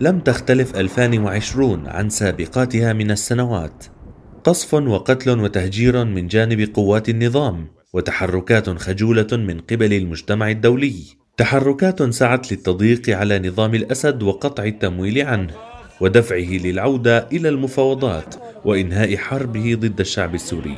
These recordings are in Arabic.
لم تختلف 2020 عن سابقاتها من السنوات قصف وقتل وتهجير من جانب قوات النظام وتحركات خجولة من قبل المجتمع الدولي تحركات سعت للتضييق على نظام الأسد وقطع التمويل عنه ودفعه للعودة إلى المفاوضات وإنهاء حربه ضد الشعب السوري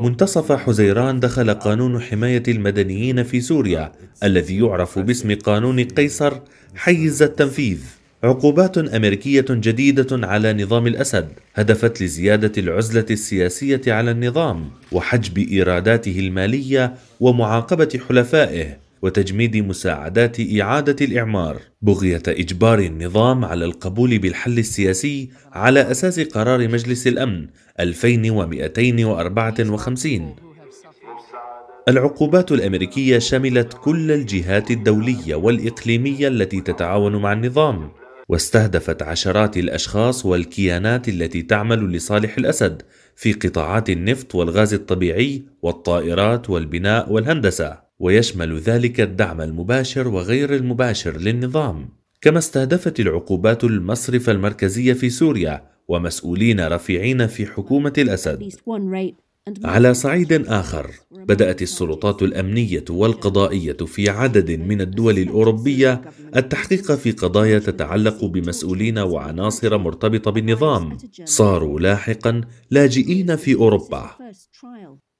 منتصف حزيران دخل قانون حماية المدنيين في سوريا الذي يعرف باسم قانون قيصر حيز التنفيذ عقوبات أمريكية جديدة على نظام الأسد هدفت لزيادة العزلة السياسية على النظام وحجب إيراداته المالية ومعاقبة حلفائه وتجميد مساعدات إعادة الإعمار بغية إجبار النظام على القبول بالحل السياسي على أساس قرار مجلس الأمن 2254 العقوبات الأمريكية شملت كل الجهات الدولية والإقليمية التي تتعاون مع النظام واستهدفت عشرات الاشخاص والكيانات التي تعمل لصالح الاسد في قطاعات النفط والغاز الطبيعي والطائرات والبناء والهندسه ويشمل ذلك الدعم المباشر وغير المباشر للنظام كما استهدفت العقوبات المصرف المركزي في سوريا ومسؤولين رفيعين في حكومة الأسد على صعيد اخر بدات السلطات الامنيه والقضائيه في عدد من الدول الاوروبيه التحقيق في قضايا تتعلق بمسؤولين وعناصر مرتبطه بالنظام صاروا لاحقا لاجئين في اوروبا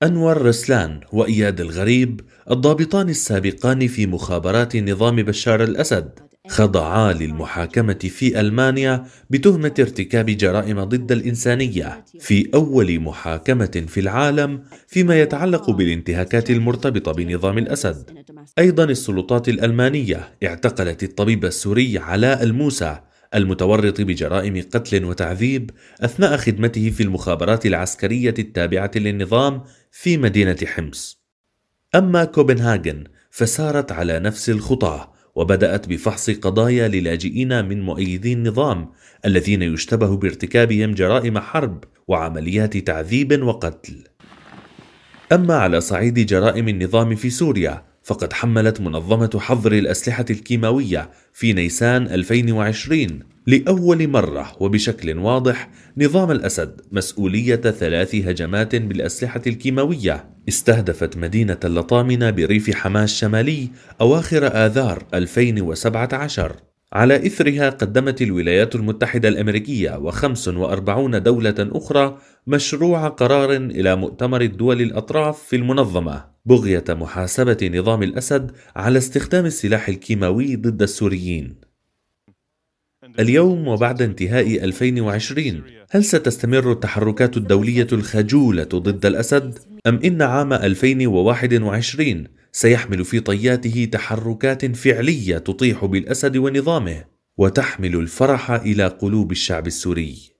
انور رسلان واياد الغريب الضابطان السابقان في مخابرات نظام بشار الاسد خضعا للمحاكمة في ألمانيا بتهمة ارتكاب جرائم ضد الإنسانية في أول محاكمة في العالم فيما يتعلق بالانتهاكات المرتبطة بنظام الأسد. أيضا السلطات الألمانية اعتقلت الطبيب السوري علاء الموسى المتورط بجرائم قتل وتعذيب أثناء خدمته في المخابرات العسكرية التابعة للنظام في مدينة حمص. أما كوبنهاجن فسارت على نفس الخطأ وبدأت بفحص قضايا للاجئين من مؤيدي النظام الذين يشتبه بارتكابهم جرائم حرب وعمليات تعذيب وقتل. أما على صعيد جرائم النظام في سوريا فقد حملت منظمة حظر الأسلحة الكيماوية في نيسان 2020 لأول مرة وبشكل واضح نظام الأسد مسؤولية ثلاث هجمات بالأسلحة الكيماوية استهدفت مدينة اللطامنة بريف حماه الشمالي أواخر آذار 2017 على إثرها قدمت الولايات المتحدة الأمريكية و45 دولة أخرى مشروع قرار إلى مؤتمر الدول الأطراف في المنظمة بغية محاسبة نظام الأسد على استخدام السلاح الكيماوي ضد السوريين. اليوم وبعد انتهاء 2020 هل ستستمر التحركات الدولية الخجولة ضد الأسد؟ أم إن عام 2021 سيحمل في طياته تحركات فعلية تطيح بالأسد ونظامه وتحمل الفرح إلى قلوب الشعب السوري؟